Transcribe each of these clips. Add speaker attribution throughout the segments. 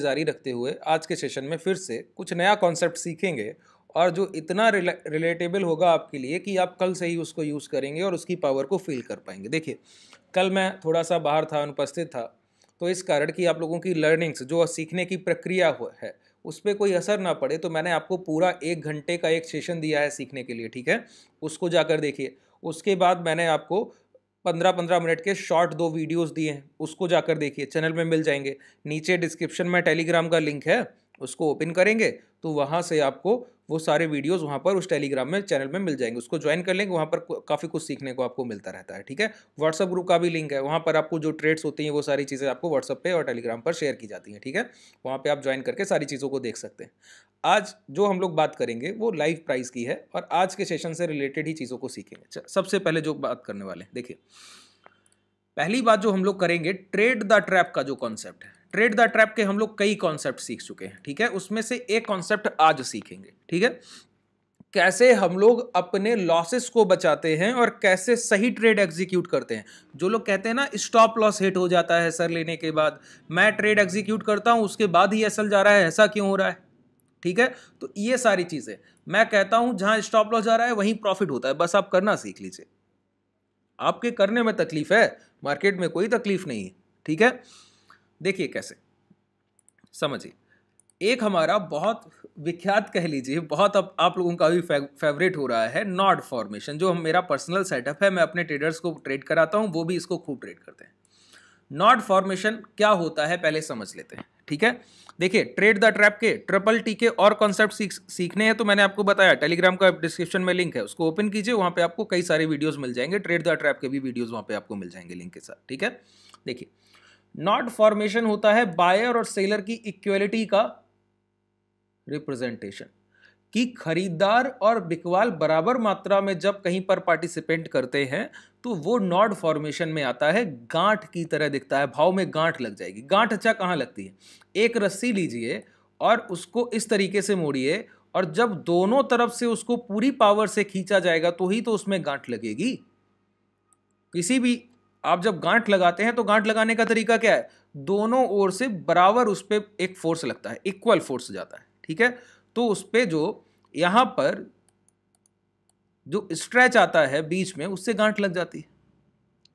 Speaker 1: जारी रखते हुए आज के सेशन में फिर से कुछ नया कॉन्सेप्ट सीखेंगे और जो इतना रिलेटेबल होगा आपके लिए कि आप कल से ही उसको यूज़ करेंगे और उसकी पावर को फील कर पाएंगे देखिए कल मैं थोड़ा सा बाहर था अनुपस्थित था तो इस कारण कि आप लोगों की लर्निंग्स जो सीखने की प्रक्रिया है उस पर कोई असर ना पड़े तो मैंने आपको पूरा एक घंटे का एक सेशन दिया है सीखने के लिए ठीक है उसको जाकर देखिए उसके बाद मैंने आपको पंद्रह पंद्रह मिनट के शॉर्ट दो वीडियोस दिए हैं उसको जाकर देखिए चैनल में मिल जाएंगे नीचे डिस्क्रिप्शन में टेलीग्राम का लिंक है उसको ओपन करेंगे तो वहाँ से आपको वो सारे वीडियोज़ वहाँ पर उस टेलीग्राम में चैनल में मिल जाएंगे उसको ज्वाइन कर लेंगे वहाँ पर काफ़ी कुछ सीखने को आपको मिलता रहता है ठीक है व्हाट्सअप ग्रुप का भी लिंक है वहाँ पर आपको जो ट्रेड्स होती हैं वो सारी चीज़ें आपको व्हाट्सअप पर और टेलीग्राम पर शेयर की जाती हैं ठीक है वहाँ पर आप ज्वाइन करके सारी चीज़ों को देख सकते हैं आज जो हम लोग बात करेंगे वो लाइव प्राइस की है और आज के सेशन से रिलेटेड ही चीज़ों को सीखेंगे सबसे पहले जो बात करने वाले हैं देखिए पहली बात जो हम लोग करेंगे ट्रेड द ट्रैप का जो कॉन्सेप्ट है ट्रेड द ट्रैप के हम लोग कई कॉन्सेप्ट सीख चुके हैं ठीक है उसमें से एक कॉन्सेप्ट आज सीखेंगे ठीक है कैसे हम लोग अपने लॉसेस को बचाते हैं और कैसे सही ट्रेड एग्जीक्यूट करते हैं जो लोग कहते हैं ना स्टॉप लॉस हिट हो जाता है सर लेने के बाद मैं ट्रेड एग्जीक्यूट करता हूँ उसके बाद ही असल जा रहा है ऐसा क्यों हो रहा है ठीक है तो ये सारी चीज़ें मैं कहता हूं जहां स्टॉप लॉस जा रहा है वहीं प्रॉफिट होता है बस आप करना सीख लीजिए आपके करने में तकलीफ है मार्केट में कोई तकलीफ नहीं है ठीक है देखिए कैसे समझिए एक हमारा बहुत विख्यात कह लीजिए बहुत अब आप लोगों का भी फेवरेट हो रहा है नॉट फॉर्मेशन जो मेरा पर्सनल सेटअप है मैं अपने ट्रेडर्स को ट्रेड कराता हूँ वो भी इसको खूब ट्रेड करते हैं नॉट फॉर्मेशन क्या होता है पहले समझ लेते हैं ठीक है देखिए ट्रेड द ट्रैप के ट्रिपल टी के और कॉन्सेप्ट सीख सीखने हैं तो मैंने आपको बताया टेलीग्राम का डिस्क्रिप्शन में लिंक है उसको ओपन कीजिए वहाँ पे आपको कई सारे वीडियोस मिल जाएंगे ट्रेड द ट्रैप के भी वीडियोस वहाँ पे आपको मिल जाएंगे लिंक के साथ ठीक है देखिए नॉट फॉर्मेशन होता है बायर और सेलर की इक्वलिटी का रिप्रेजेंटेशन कि खरीदार और बिकवाल बराबर मात्रा में जब कहीं पर पार्टिसिपेंट करते हैं तो वो नॉड फॉर्मेशन में आता है गांठ की तरह दिखता है भाव में गांठ लग जाएगी गांठ अच्छा कहाँ लगती है एक रस्सी लीजिए और उसको इस तरीके से मोड़िए और जब दोनों तरफ से उसको पूरी पावर से खींचा जाएगा तो ही तो उसमें गांठ लगेगी किसी भी आप जब गांठ लगाते हैं तो गांठ लगाने का तरीका क्या है दोनों ओर से बराबर उस पर एक फोर्स लगता है इक्वल फोर्स जाता है ठीक है तो उस पर जो यहाँ पर जो स्ट्रेच आता है बीच में उससे गांठ लग जाती है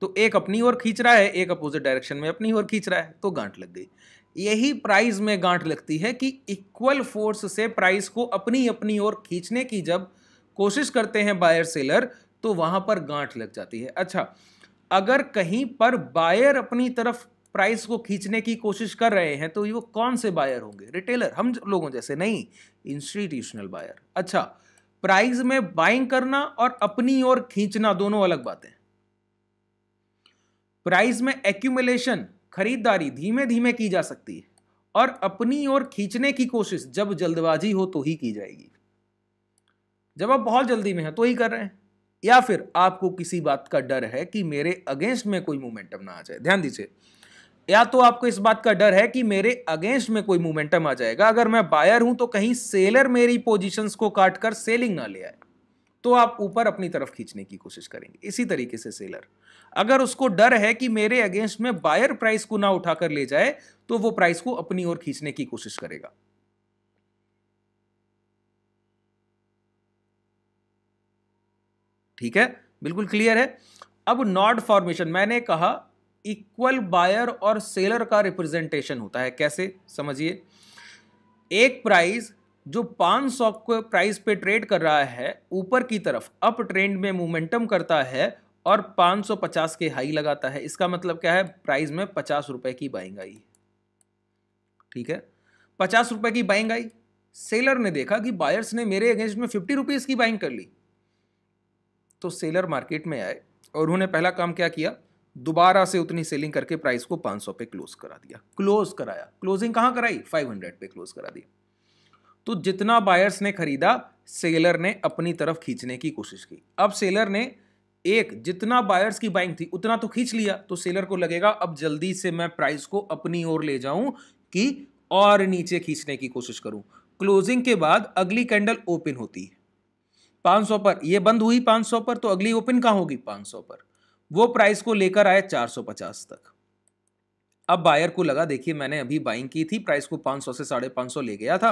Speaker 1: तो एक अपनी ओर खींच रहा है एक अपोजिट डायरेक्शन में अपनी ओर खींच रहा है तो गांठ लग गई यही प्राइस में गांठ लगती है कि इक्वल फोर्स से प्राइस को अपनी अपनी ओर खींचने की जब कोशिश करते हैं बायर सेलर तो वहां पर गांठ लग जाती है अच्छा अगर कहीं पर बायर अपनी तरफ प्राइस को खींचने की कोशिश कर रहे हैं तो वो कौन से बायर होंगे रिटेलर हम लोगों जैसे नहीं इंस्टीट्यूशनल बायर अच्छा प्राइस में बाइंग करना और अपनी ओर खींचना दोनों अलग बातें प्राइस में एक्यूमुलेशन खरीदारी धीमे धीमे की जा सकती है और अपनी ओर खींचने की कोशिश जब जल्दबाजी हो तो ही की जाएगी जब आप बहुत जल्दी में हैं तो ही कर रहे हैं या फिर आपको किसी बात का डर है कि मेरे अगेंस्ट में कोई मोमेंटम ना आ जाए ध्यान दीजिए या तो आपको इस बात का डर है कि मेरे अगेंस्ट में कोई मोमेंटम आ जाएगा अगर मैं बायर हूं तो कहीं सेलर मेरी पोजीशंस को काट कर सेलिंग ना ले आए तो आप ऊपर अपनी तरफ खींचने की कोशिश करेंगे इसी तरीके से सेलर अगर उसको डर है कि मेरे अगेंस्ट में बायर प्राइस को ना उठाकर ले जाए तो वो प्राइस को अपनी ओर खींचने की कोशिश करेगा ठीक है बिल्कुल क्लियर है अब नॉड फॉर्मेशन मैंने कहा इक्वल बायर और सेलर का रिप्रेजेंटेशन होता है कैसे समझिए एक प्राइस जो 500 सौ प्राइस पे ट्रेड कर रहा है ऊपर की तरफ अप ट्रेंड में मोमेंटम करता है और 550 के हाई लगाता है इसका मतलब क्या है प्राइस में पचास रुपए की बाइंग आई ठीक है पचास रुपए की बाइंग आई सेलर ने देखा कि बायर्स ने मेरे अगेंस्ट में फिफ्टी रुपीज़ की बाइंग कर ली तो सेलर मार्केट में आए और उन्होंने पहला काम क्या किया दोबारा से उतनी सेलिंग करके प्राइस को 500 पे क्लोज करा दिया क्लोज कराया क्लोजिंग कहाँ कराई 500 पे क्लोज करा दिया तो जितना बायर्स ने खरीदा सेलर ने अपनी तरफ खींचने की कोशिश की अब सेलर ने एक जितना बायर्स की बाइंग थी उतना तो खींच लिया तो सेलर को लगेगा अब जल्दी से मैं प्राइस को अपनी ओर ले जाऊं कि और नीचे खींचने की कोशिश करूं क्लोजिंग के बाद अगली कैंडल ओपन होती है सौ पर ये बंद हुई सौ पर तो अगली ओपन कहाँ होगी सौ पर वो प्राइस को लेकर आए चार सौ पचास तक अब बायर को लगा देखिए मैंने अभी बाइंग की थी प्राइस को सौ से साढ़े पाँच ले गया था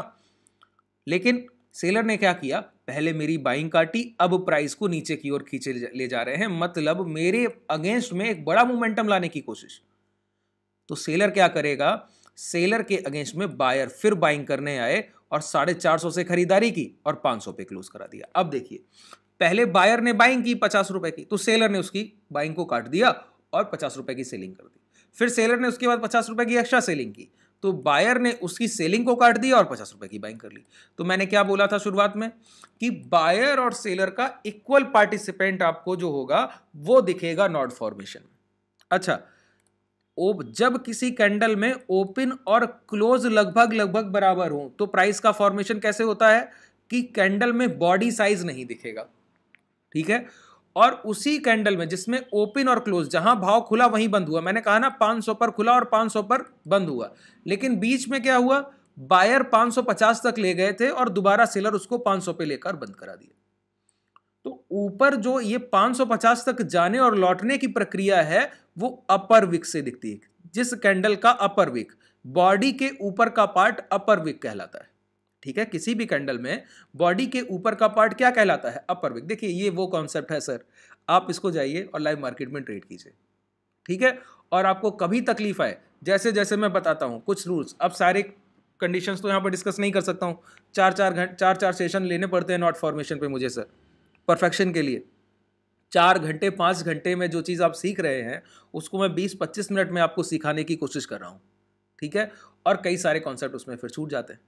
Speaker 1: लेकिन सेलर ने क्या किया पहले मेरी बाइंग काटी अब प्राइस को नीचे की ओर खींचे ले जा रहे हैं मतलब मेरे अगेंस्ट में एक बड़ा मोमेंटम लाने की कोशिश तो सेलर क्या करेगा सेलर के अगेंस्ट में बायर फिर बाइंग करने आए और साढ़े चार सौ से खरीदारी की और पाँच सौ पे क्लोज करा दिया अब देखिए पहले बायर ने बाइंग की पचास रुपए की तो सेलर ने उसकी बाइंग को काट दिया और पचास रुपए की सेलिंग कर दी फिर सेलर ने उसके बाद पचास रुपए की एक्स्ट्रा सेलिंग की तो बायर ने उसकी सेलिंग को काट दिया और पचास रुपए की बाइंग कर ली तो मैंने क्या बोला था शुरुआत में कि बायर और सेलर का इक्वल पार्टिसिपेंट आपको जो होगा वो दिखेगा नॉट फॉर्मेशन अच्छा जब किसी कैंडल में ओपन और क्लोज लगभग लगभग बराबर हो तो प्राइस का फॉर्मेशन कैसे होता है कि कैंडल में बॉडी साइज नहीं दिखेगा ठीक है और उसी कैंडल में जिसमें ओपन और क्लोज जहां भाव खुला वहीं बंद हुआ मैंने कहा ना 500 पर खुला और 500 पर बंद हुआ लेकिन बीच में क्या हुआ बायर 550 तक ले गए थे और दोबारा सेलर उसको 500 पे लेकर बंद करा दिया तो ऊपर जो ये 550 तक जाने और लौटने की प्रक्रिया है वो अपर विक से दिखती है जिस कैंडल का अपर विक बॉडी के ऊपर का पार्ट अपर विक कहलाता है ठीक है किसी भी कैंडल में बॉडी के ऊपर का पार्ट क्या कहलाता है अपर विक देखिए ये वो कॉन्सेप्ट है सर आप इसको जाइए और लाइव मार्केट में ट्रेड कीजिए ठीक है और आपको कभी तकलीफ आए जैसे जैसे मैं बताता हूँ कुछ रूल्स अब सारे कंडीशंस तो यहाँ पर डिस्कस नहीं कर सकता हूँ चार चार घंटे चार चार सेशन लेने पड़ते हैं नॉट फॉर्मेशन पे मुझे सर परफेक्शन के लिए चार घंटे पाँच घंटे में जो चीज़ आप सीख रहे हैं उसको मैं बीस पच्चीस मिनट में आपको सिखाने की कोशिश कर रहा हूँ ठीक है और कई सारे कॉन्सेप्ट उसमें फिर छूट जाते हैं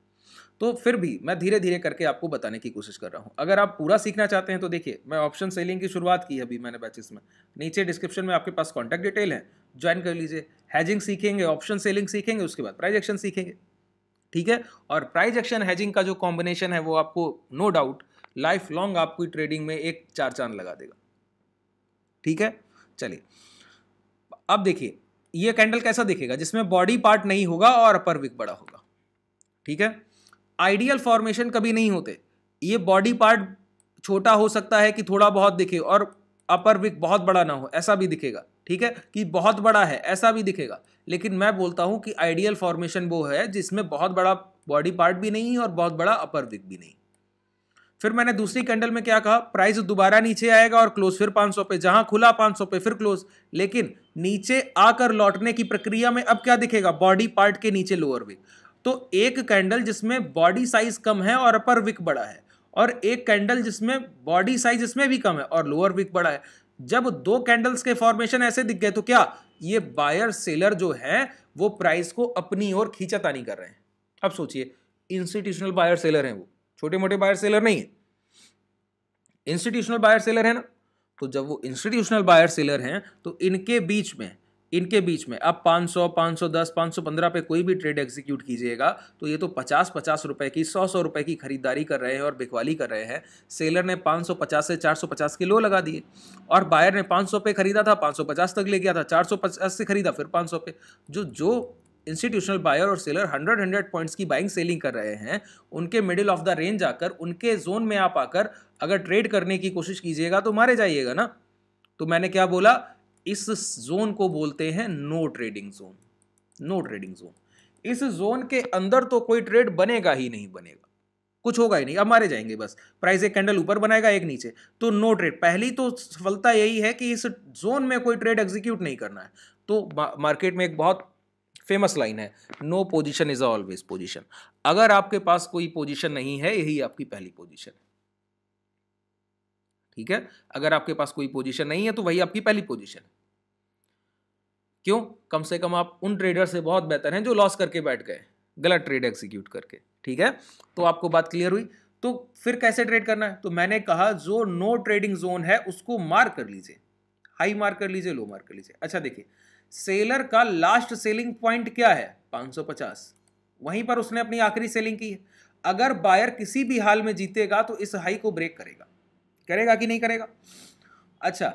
Speaker 1: तो फिर भी मैं धीरे धीरे करके आपको बताने की कोशिश कर रहा हूँ अगर आप पूरा सीखना चाहते हैं तो देखिए मैं ऑप्शन सेलिंग की शुरुआत की अभी मैंने बैचेस में नीचे डिस्क्रिप्शन में आपके पास कॉन्टैक्ट डिटेल है ज्वाइन कर लीजिए हैजिंग सीखेंगे ऑप्शन सेलिंग सीखेंगे उसके बाद प्राइज एक्शन सीखेंगे ठीक है और प्राइज एक्शन हैजिंग का जो कॉम्बिनेशन है वो आपको नो डाउट लाइफ लॉन्ग आपकी ट्रेडिंग में एक चार चांद लगा देगा ठीक है चलिए अब देखिए ये कैंडल कैसा दिखेगा जिसमें बॉडी पार्ट नहीं होगा और अपर विक बड़ा होगा ठीक है आइडियल फॉर्मेशन कभी नहीं होते ये बॉडी पार्ट छोटा हो सकता है कि थोड़ा बहुत दिखे और अपर विक बहुत बड़ा ना हो ऐसा भी दिखेगा ठीक है कि बहुत बड़ा है ऐसा भी दिखेगा लेकिन मैं बोलता हूँ कि आइडियल फॉर्मेशन वो है जिसमें बहुत बड़ा बॉडी पार्ट भी नहीं और बहुत बड़ा अपर विक भी नहीं फिर मैंने दूसरी कैंडल में क्या कहा प्राइस दोबारा नीचे आएगा और क्लोज फिर 500 पे जहां खुला 500 पे फिर क्लोज लेकिन नीचे आकर लौटने की प्रक्रिया में अब क्या दिखेगा बॉडी पार्ट के नीचे लोअर विक तो एक कैंडल जिसमें बॉडी साइज कम है और अपर विक बड़ा है और एक कैंडल जिसमें बॉडी साइज इसमें भी कम है और लोअर विक बड़ा है जब दो कैंडल्स के फॉर्मेशन ऐसे दिख गए तो क्या ये बायर सेलर जो है वो प्राइस को अपनी ओर नहीं कर रहे हैं अब सोचिए इंस्टीट्यूशनल बायर सेलर हैं वो छोटे मोटे बायर सेलर नहीं है इंस्टीट्यूशनल बायर सेलर है ना तो जब वो इंस्टीट्यूशनल बायर सेलर हैं तो इनके बीच में इनके बीच में अब 500, 510, 515 पे कोई भी ट्रेड एग्जीक्यूट कीजिएगा तो ये तो 50 50 रुपए की 100 100 रुपए की खरीदारी कर रहे हैं और बिकवाली कर रहे हैं सेलर ने 550 से 450 के लो लगा दिए और बायर ने 500 पे खरीदा था 550 तक ले गया था 450 से खरीदा फिर 500 पे जो जो इंस्टीट्यूशनल बायर और सेलर हंड्रेड हंड्रेड पॉइंट्स की बाइंग सेलिंग कर रहे हैं उनके मिडिल ऑफ द रेंज आकर उनके जोन में आप आकर अगर ट्रेड करने की कोशिश कीजिएगा तो मारे जाइएगा ना तो मैंने क्या बोला इस जोन को बोलते हैं no trading zone no trading zone इस जोन के अंदर तो कोई ट्रेड बनेगा ही नहीं बनेगा कुछ होगा ही नहीं अब मारे जाएंगे बस प्राइस एक कैंडल ऊपर बनाएगा एक नीचे तो नो ट्रेड पहली तो सफलता यही है कि इस जोन में कोई ट्रेड एग्जीक्यूट नहीं करना है तो मार्केट में एक बहुत फेमस लाइन है no position is always position अगर आपके पास कोई पोजिशन नहीं है यही आपकी पहली पोजिशन है ठीक है अगर आपके पास कोई पोजिशन नहीं है तो वही आपकी पहली पोजिशन है क्यों कम से कम आप उन ट्रेडर से बहुत बेहतर हैं जो लॉस करके बैठ गए गलत ट्रेड एग्जीक्यूट करके ठीक है तो आपको बात क्लियर हुई तो फिर कैसे ट्रेड करना है तो मैंने कहा जो नो ट्रेडिंग जोन है उसको मार्क कर लीजिए हाई मार्क कर लीजिए लो मार्क कर लीजिए अच्छा देखिए सेलर का लास्ट सेलिंग पॉइंट क्या है 550 वहीं पर उसने अपनी आखिरी सेलिंग की है अगर बायर किसी भी हाल में जीतेगा तो इस हाई को ब्रेक करेगा करेगा कि नहीं करेगा अच्छा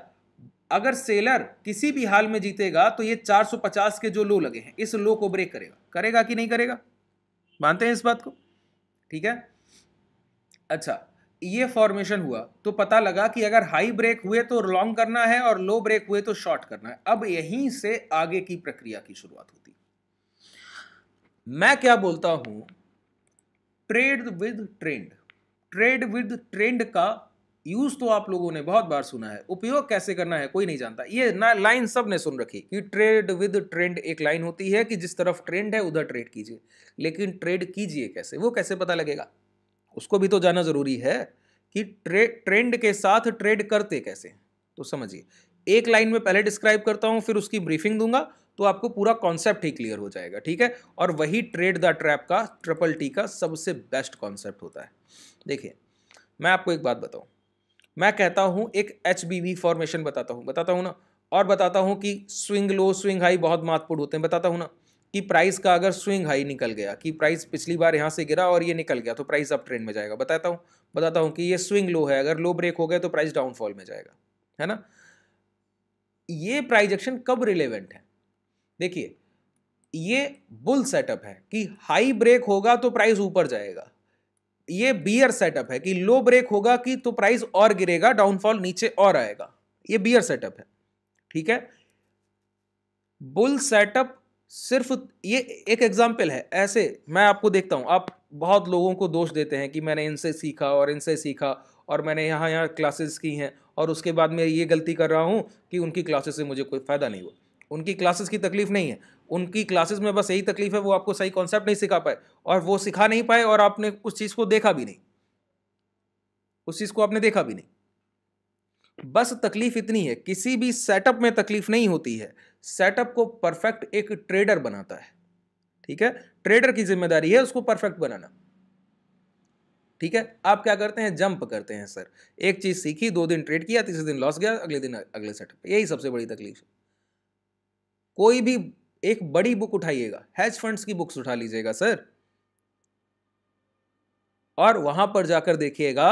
Speaker 1: अगर सेलर किसी भी हाल में जीतेगा तो ये 450 के जो लो लगे हैं इस लो को ब्रेक करेगा करेगा कि नहीं करेगा मानते हैं इस बात को ठीक है अच्छा ये फॉर्मेशन हुआ तो पता लगा कि अगर हाई ब्रेक हुए तो लॉन्ग करना है और लो ब्रेक हुए तो शॉर्ट करना है अब यहीं से आगे की प्रक्रिया की शुरुआत होती मैं क्या बोलता हूं trade with trend trade with trend का यूज तो आप लोगों ने बहुत बार सुना है उपयोग कैसे करना है कोई नहीं जानता ये ना लाइन सब ने सुन रखी कि ट्रेड विद ट्रेंड एक लाइन होती है कि जिस तरफ ट्रेंड है उधर ट्रेड कीजिए लेकिन ट्रेड कीजिए कैसे वो कैसे पता लगेगा उसको भी तो जाना ज़रूरी है कि ट्रे ट्रेंड के साथ ट्रेड करते कैसे तो समझिए एक लाइन में पहले डिस्क्राइब करता हूँ फिर उसकी ब्रीफिंग दूंगा तो आपको पूरा कॉन्सेप्ट ही क्लियर हो जाएगा ठीक है और वही ट्रेड द ट्रैप का ट्रिपल टी का सबसे बेस्ट कॉन्सेप्ट होता है देखिए मैं आपको एक बात बताऊँ मैं कहता हूँ एक एच फॉर्मेशन बताता हूँ बताता हूँ ना और बताता हूँ कि स्विंग लो स्विंग हाई बहुत महत्वपूर्ण होते हैं बताता हूँ ना कि प्राइस का अगर स्विंग हाई निकल गया कि प्राइस पिछली बार यहाँ से गिरा और ये निकल गया तो प्राइस अप ट्रेंड में जाएगा बताता हूँ बताता हूँ कि ये स्विंग लो है अगर लो ब्रेक हो गया तो प्राइस डाउनफॉल में जाएगा है ना ये प्राइज एक्शन कब रिलेवेंट है देखिए ये बुल सेटअप है कि हाई ब्रेक होगा तो प्राइस ऊपर जाएगा ये बियर सेटअप है कि लो ब्रेक होगा कि तो प्राइस और गिरेगा डाउनफॉल नीचे और आएगा ये बियर सेटअप है ठीक है बुल सेटअप सिर्फ ये एक एग्जाम्पल है ऐसे मैं आपको देखता हूँ आप बहुत लोगों को दोष देते हैं कि मैंने इनसे सीखा और इनसे सीखा और मैंने यहाँ यहाँ क्लासेस की हैं और उसके बाद मैं ये गलती कर रहा हूँ कि उनकी क्लासेस से मुझे कोई फ़ायदा नहीं हुआ उनकी क्लासेस की तकलीफ़ नहीं है उनकी क्लासेस में बस यही तकलीफ है वो आपको सही कॉन्सेप्ट नहीं सिखा पाए और वो सिखा नहीं पाए और आपने उस चीज़ को देखा भी नहीं उस चीज़ को आपने देखा भी नहीं बस तकलीफ इतनी है किसी भी सेटअप में तकलीफ नहीं होती है सेटअप को परफेक्ट एक ट्रेडर बनाता है ठीक है ट्रेडर की जिम्मेदारी है उसको परफेक्ट बनाना ठीक है आप क्या करते हैं जंप करते हैं सर एक चीज सीखी दो दिन ट्रेड किया तीसरे दिन लॉस गया अगले दिन अगले सेटअप यही सबसे बड़ी तकलीफ कोई भी एक बड़ी बुक उठाइएगा हैज फंड्स की बुक्स उठा लीजिएगा सर और वहां पर जाकर देखिएगा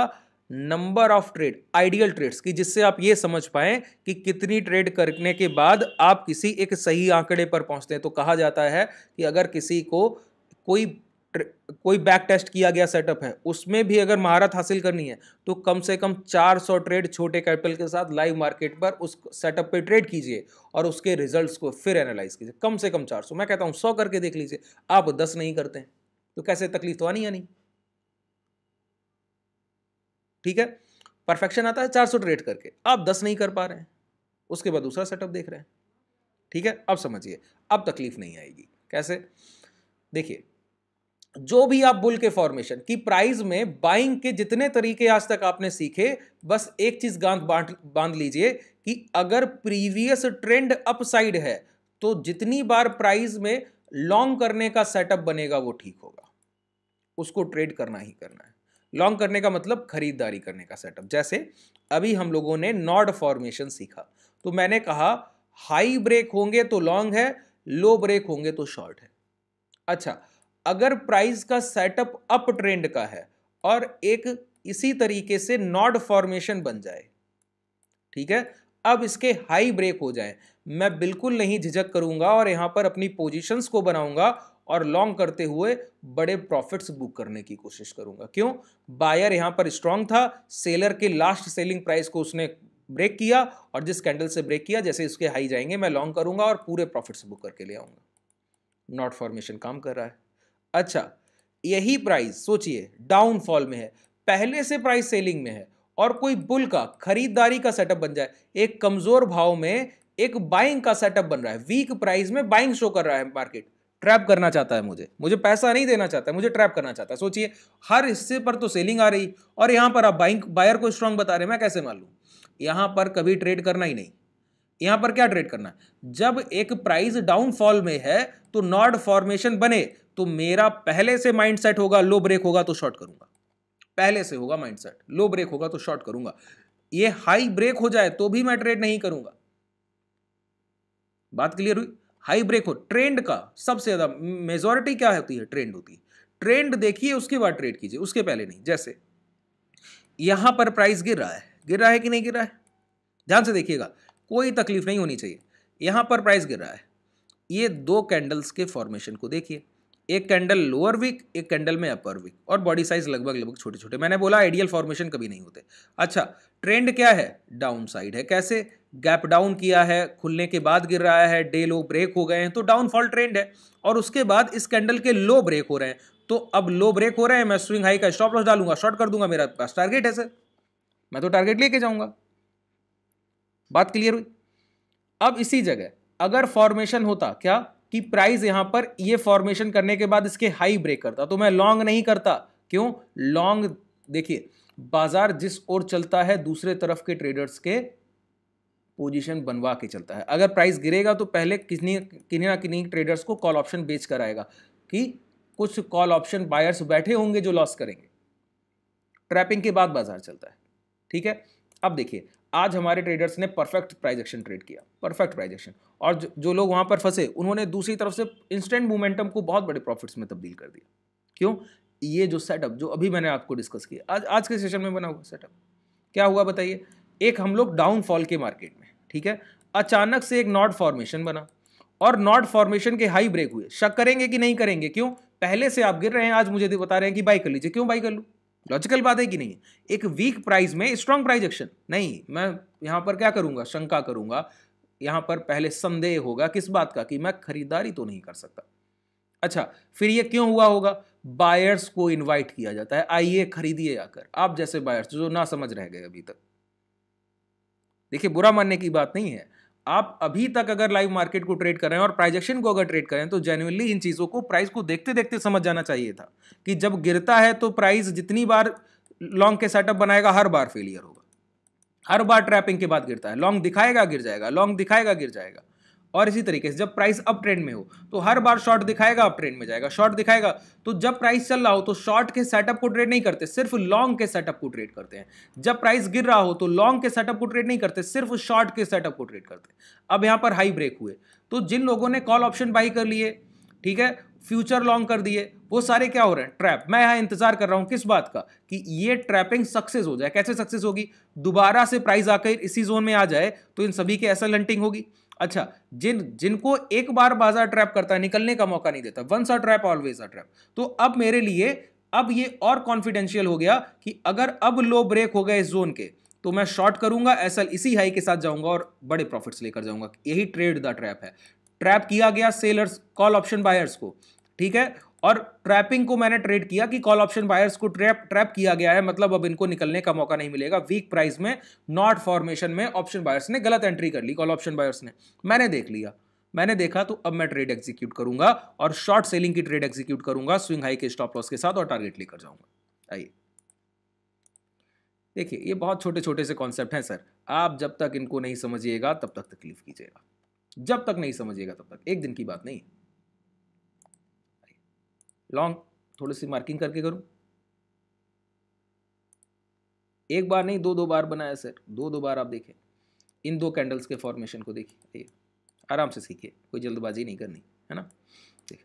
Speaker 1: number of trade ideal trades की जिससे आप ये समझ पाए कि कितनी ट्रेड करने के बाद आप किसी एक सही आंकड़े पर पहुंचते हैं तो कहा जाता है कि अगर किसी को कोई कोई बैक टेस्ट किया गया सेटअप है उसमें भी अगर महारत हासिल करनी है तो कम से कम 400 ट्रेड छोटे कैपिटल के साथ लाइव मार्केट पर उस सेटअप पे ट्रेड कीजिए और उसके रिजल्ट्स को फिर एनालाइज कीजिए कम से कम 400 मैं कहता हूं 100 करके देख लीजिए आप 10 नहीं करते हैं तो कैसे तकलीफ तो आनी या नहीं ठीक है परफेक्शन आता है चार सौ ट्रेड करके आप दस नहीं कर पा रहे हैं उसके बाद दूसरा सेटअप देख रहे हैं ठीक है अब समझिए अब तकलीफ नहीं आएगी कैसे देखिए जो भी आप बुल के फॉर्मेशन की प्राइस में बाइंग के जितने तरीके आज तक आपने सीखे बस एक चीज गांध बांध बांध लीजिए कि अगर प्रीवियस ट्रेंड अपसाइड है तो जितनी बार प्राइस में लॉन्ग करने का सेटअप बनेगा वो ठीक होगा उसको ट्रेड करना ही करना है लॉन्ग करने का मतलब खरीदारी करने का सेटअप जैसे अभी हम लोगों ने नॉड फॉर्मेशन सीखा तो मैंने कहा हाई ब्रेक होंगे तो लॉन्ग है लो ब्रेक होंगे तो शॉर्ट है अच्छा अगर प्राइस का सेटअप अप ट्रेंड का है और एक इसी तरीके से नॉड फॉर्मेशन बन जाए ठीक है अब इसके हाई ब्रेक हो जाए मैं बिल्कुल नहीं झिझक करूंगा और यहाँ पर अपनी पोजीशंस को बनाऊंगा और लॉन्ग करते हुए बड़े प्रॉफिट्स बुक करने की कोशिश करूंगा क्यों बायर यहाँ पर स्ट्रांग था सेलर के लास्ट सेलिंग प्राइस को उसने ब्रेक किया और जिस कैंडल से ब्रेक किया जैसे इसके हाई जाएंगे मैं लॉन्ग करूंगा और पूरे प्रॉफिट्स बुक करके ले आऊंगा नॉट फॉर्मेशन काम कर रहा है अच्छा यही प्राइस सोचिए डाउनफॉल में है पहले से प्राइस सेलिंग में है और कोई बुल का खरीदारी का सेटअप बन जाए एक कमज़ोर भाव में एक बाइंग का सेटअप बन रहा है वीक प्राइस में बाइंग शो कर रहा है मार्केट ट्रैप करना चाहता है मुझे मुझे पैसा नहीं देना चाहता है मुझे ट्रैप करना चाहता है सोचिए हर हिस्से पर तो सेलिंग आ रही और यहाँ पर आप बाइंग बायर को स्ट्रांग बता रहे हैं मैं कैसे मान लूँ यहाँ पर कभी ट्रेड करना ही नहीं यहाँ पर क्या ट्रेड करना है जब एक प्राइस डाउनफॉल में है तो नॉड फॉर्मेशन बने तो मेरा पहले से माइंडसेट होगा लो ब्रेक होगा तो शॉर्ट करूंगा पहले से होगा माइंडसेट लो ब्रेक होगा तो शॉर्ट करूंगा ये हाई ब्रेक हो जाए तो भी मैं ट्रेड नहीं करूंगा बात क्लियर हुई हाई ब्रेक हो ट्रेंड का सबसे ज़्यादा मेजोरिटी क्या होती है ट्रेंड होती है ट्रेंड देखिए उसके बाद ट्रेड कीजिए उसके पहले नहीं जैसे यहां पर प्राइस गिर रहा है गिर रहा है कि नहीं गिर रहा है ध्यान से देखिएगा कोई तकलीफ नहीं होनी चाहिए यहां पर प्राइस गिर रहा है ये दो कैंडल्स के फॉर्मेशन को देखिए एक कैंडल लोअर विक एक कैंडल में अपर विक और बॉडी साइज लगभग लगभग छोटे छोटे मैंने बोला आइडियल फॉर्मेशन कभी नहीं होते अच्छा ट्रेंड क्या है डाउन साइड है कैसे गैप डाउन किया है खुलने के बाद गिर रहा है डे लो ब्रेक हो गए हैं तो डाउनफॉल ट्रेंड है और उसके बाद इस कैंडल के लो ब्रेक हो रहे हैं तो अब लो ब्रेक हो रहे हैं मैं स्विंग हाई का स्टॉप लॉस डालूंगा शॉर्ट कर दूंगा मेरा पास टारगेट है सर मैं तो टारगेट लेके जाऊंगा बात क्लियर हुई अब इसी जगह अगर फॉर्मेशन होता क्या कि प्राइस यहां पर ये फॉर्मेशन करने के बाद इसके हाई ब्रेक करता तो मैं लॉन्ग नहीं करता क्यों लॉन्ग देखिए बाजार जिस ओर चलता है दूसरे तरफ के ट्रेडर्स के पोजीशन बनवा के चलता है अगर प्राइस गिरेगा तो पहले किन्हीं किन्हीं ना किन्हीं ट्रेडर्स को कॉल ऑप्शन बेच कर आएगा कि कुछ कॉल ऑप्शन बायर्स बैठे होंगे जो लॉस करेंगे ट्रैपिंग के बाद बाजार चलता है ठीक है अब देखिए आज हमारे ट्रेडर्स ने परफेक्ट प्राइज एक्शन ट्रेड किया परफेक्ट प्राइज एक्शन और जो, जो लोग वहाँ पर फंसे उन्होंने दूसरी तरफ से इंस्टेंट मोमेंटम को बहुत बड़े प्रॉफिट्स में तब्दील कर दिया क्यों ये जो सेटअप जो अभी मैंने आपको डिस्कस किया आज आज के सेशन में बना हुआ सेटअप क्या हुआ बताइए एक हम लोग डाउनफॉल के मार्केट में ठीक है अचानक से एक नॉट फॉर्मेशन बना और नॉट फॉर्मेशन के हाई ब्रेक हुए शक करेंगे कि नहीं करेंगे क्यों पहले से आप गिर रहे हैं आज मुझे बता रहे हैं कि बाई कर लीजिए क्यों बाई कर लूँ लॉजिकल बात है कि नहीं एक वीक प्राइस में स्ट्रांग प्राइस एक्शन नहीं मैं यहाँ पर क्या करूँगा शंका करूँगा यहाँ पर पहले संदेह होगा किस बात का कि मैं खरीदारी तो नहीं कर सकता अच्छा फिर ये क्यों हुआ होगा बायर्स को इनवाइट किया जाता है आइए खरीदिए आकर आप जैसे बायर्स जो ना समझ रह गए अभी तक देखिए बुरा मानने की बात नहीं है आप अभी तक अगर लाइव मार्केट को ट्रेड करें और प्राइजेक्शन को अगर ट्रेड करें तो जेनुअनली इन चीज़ों को प्राइस को देखते देखते समझ जाना चाहिए था कि जब गिरता है तो प्राइस जितनी बार लॉन्ग के सेटअप बनाएगा हर बार फेलियर होगा हर बार ट्रैपिंग के बाद गिरता है लॉन्ग दिखाएगा गिर जाएगा लॉन्ग दिखाएगा गिर जाएगा और इसी तरीके से जब प्राइस अप ट्रेंड में हो तो हर बार शॉर्ट दिखाएगा अप ट्रेंड में जाएगा शॉर्ट दिखाएगा तो जब प्राइस चल रहा हो तो शॉर्ट के सेटअप को ट्रेड नहीं करते सिर्फ लॉन्ग के सेटअप को ट्रेड करते हैं जब प्राइस गिर रहा हो तो लॉन्ग के सेटअप को ट्रेड नहीं करते सिर्फ शॉर्ट के सेटअप को ट्रेड करते अब यहां पर हाई ब्रेक हुए तो जिन लोगों ने कॉल ऑप्शन बाई कर लिए ठीक है फ्यूचर लॉन्ग कर दिए वो सारे क्या हो रहे हैं ट्रैप मैं यहां इंतजार कर रहा हूं किस बात का कि ये ट्रैपिंग सक्सेस हो जाए कैसे सक्सेस होगी दोबारा से प्राइस आकर इसी जोन में आ जाए तो इन सभी के एसल हंटिंग होगी अच्छा जिन जिनको एक बार बाजार ट्रैप करता है निकलने का मौका नहीं देता once a trap always a trap तो अब मेरे लिए अब ये और कॉन्फिडेंशियल हो गया कि अगर अब लो ब्रेक हो गए इस जोन के तो मैं शॉर्ट करूंगा एसएल इसी हाई के साथ जाऊंगा और बड़े प्रॉफिट्स लेकर जाऊंगा यही ट्रेड द ट्रैप है ट्रैप किया गया सेलर्स कॉल ऑप्शन बायर्स को ठीक है और ट्रैपिंग को मैंने ट्रेड किया कि कॉल ऑप्शन बायर्स को ट्रैप ट्रैप किया गया है मतलब अब इनको निकलने का मौका नहीं मिलेगा वीक प्राइस में नॉट फॉर्मेशन में ऑप्शन बायर्स ने गलत एंट्री कर ली कॉल ऑप्शन बायर्स ने मैंने देख लिया मैंने देखा तो अब मैं ट्रेड एग्जीक्यूट करूंगा और शॉर्ट सेलिंग की ट्रेड एग्जीक्यूट करूंगा स्विंग हाई के स्टॉप लॉस के साथ और टारगेट लेकर जाऊंगा आइए देखिए ये बहुत छोटे छोटे से कॉन्सेप्ट हैं सर आप जब तक इनको नहीं समझिएगा तब तक तकलीफ कीजिएगा जब तक नहीं समझिएगा तब तक एक दिन की बात नहीं लॉन्ग थोड़ी सी मार्किंग करके करूँ एक बार नहीं दो दो बार बनाया सर दो दो बार आप देखें इन दो कैंडल्स के फॉर्मेशन को देखिए आराम से सीखिए कोई जल्दबाजी नहीं करनी है ना देख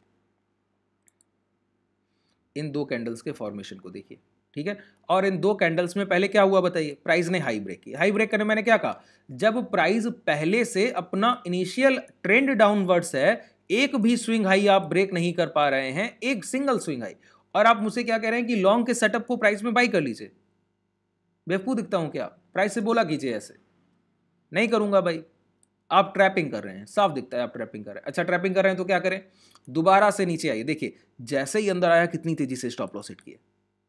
Speaker 1: इन दो कैंडल्स के फॉर्मेशन को देखिए ठीक है और इन दो कैंडल्स में पहले क्या हुआ बताइए प्राइस ने हाई ब्रेक की हाई ब्रेक करने मैंने क्या कहा जब प्राइस पहले से अपना इनिशियल ट्रेंड डाउनवर्ड्स है एक भी स्विंग हाई आप ब्रेक नहीं कर पा रहे हैं एक सिंगल स्विंग हाई और आप मुझसे क्या कह रहे हैं कि लॉन्ग के सेटअप को प्राइस में बाई कर लीजिए बेवकूफ़ दिखता हूं क्या प्राइस से बोला कीजिए ऐसे नहीं करूंगा भाई आप ट्रैपिंग कर रहे हैं साफ दिखता है आप ट्रैपिंग कर रहे हैं अच्छा ट्रैपिंग कर रहे हैं तो क्या करें दोबारा से नीचे आइए देखिए जैसे ही अंदर आया कितनी तेजी से स्टॉप लॉस हिट किया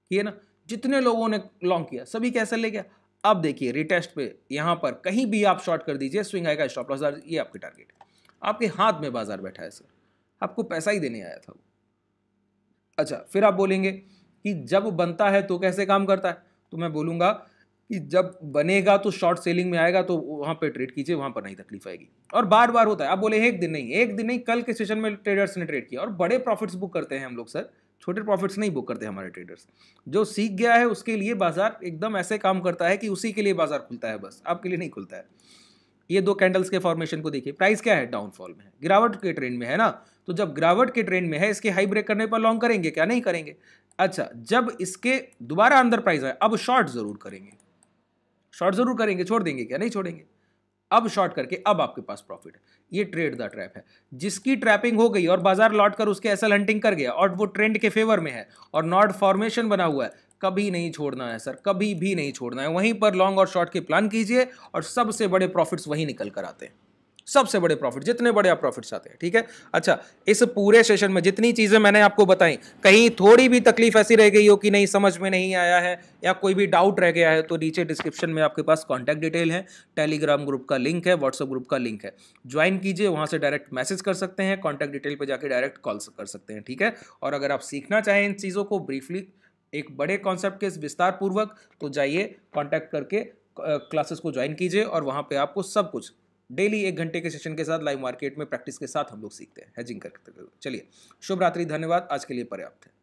Speaker 1: किए ना जितने लोगों ने लॉन्ग किया सभी कैसे ले गया अब देखिए रिटेस्ट पे यहां पर कहीं भी आप शॉर्ट कर दीजिए स्विंग आएगा स्टॉप लॉस ये आपके टारगेट है आपके हाथ में बाजार बैठा है सर आपको पैसा ही देने आया था वो अच्छा फिर आप बोलेंगे कि जब बनता है तो कैसे काम करता है तो मैं बोलूँगा कि जब बनेगा तो शॉर्ट सेलिंग में आएगा तो वहाँ पे ट्रेड कीजिए वहाँ पर नहीं तकलीफ आएगी और बार बार होता है आप बोले एक दिन नहीं एक दिन नहीं कल के सेशन में ट्रेडर्स ने ट्रेड किया और बड़े प्रॉफिट्स बुक करते हैं हम लोग सर छोटे प्रॉफिट्स नहीं बुक करते हमारे ट्रेडर्स जो सीख गया है उसके लिए बाजार एकदम ऐसे काम करता है कि उसी के लिए बाजार खुलता है बस आपके लिए नहीं खुलता है ये दो कैंडल्स के फॉर्मेशन को देखिए प्राइस क्या है डाउनफॉल में है गिरावट के ट्रेंड में है ना तो जब गिरावट के ट्रेंड में है इसके हाई ब्रेक करने पर लॉन्ग करेंगे क्या नहीं करेंगे अच्छा जब इसके दोबारा अंदर प्राइस आए अब शॉर्ट जरूर करेंगे शॉर्ट जरूर करेंगे छोड़ देंगे क्या नहीं छोड़ेंगे अब शॉर्ट करके अब आपके पास प्रॉफिट है ये ट्रेड द ट्रैप है जिसकी ट्रैपिंग हो गई और बाजार लौट कर उसके एसल हंटिंग कर गया और वो ट्रेंड के फेवर में है और नॉट फॉर्मेशन बना हुआ है कभी नहीं छोड़ना है सर कभी भी नहीं छोड़ना है वहीं पर लॉन्ग और शॉर्ट के प्लान कीजिए और सबसे बड़े प्रॉफिट्स वहीं निकल कर आते हैं सबसे बड़े प्रॉफिट जितने बड़े आप प्रॉफिट्स आते हैं ठीक है अच्छा इस पूरे सेशन में जितनी चीज़ें मैंने आपको बताई कहीं थोड़ी भी तकलीफ ऐसी रह गई हो कि नहीं समझ में नहीं आया है या कोई भी डाउट रह गया है तो नीचे डिस्क्रिप्शन में आपके पास कॉन्टैक्ट डिटेल है टेलीग्राम ग्रुप का लिंक है व्हाट्सअप ग्रुप का लिंक है ज्वाइन कीजिए वहाँ से डायरेक्ट मैसेज कर सकते हैं कॉन्टैक्ट डिटेल पर जाकर डायरेक्ट कॉल कर सकते हैं ठीक है और अगर आप सीखना चाहें इन चीज़ों को ब्रीफली एक बड़े कॉन्सेप्ट के विस्तार पूर्वक तो जाइए कॉन्टैक्ट करके क्लासेस को ज्वाइन कीजिए और वहाँ पे आपको सब कुछ डेली एक घंटे के सेशन के साथ लाइव मार्केट में प्रैक्टिस के साथ हम लोग सीखते हैं हैजिंग करते चलिए शुभ रात्रि धन्यवाद आज के लिए पर्याप्त है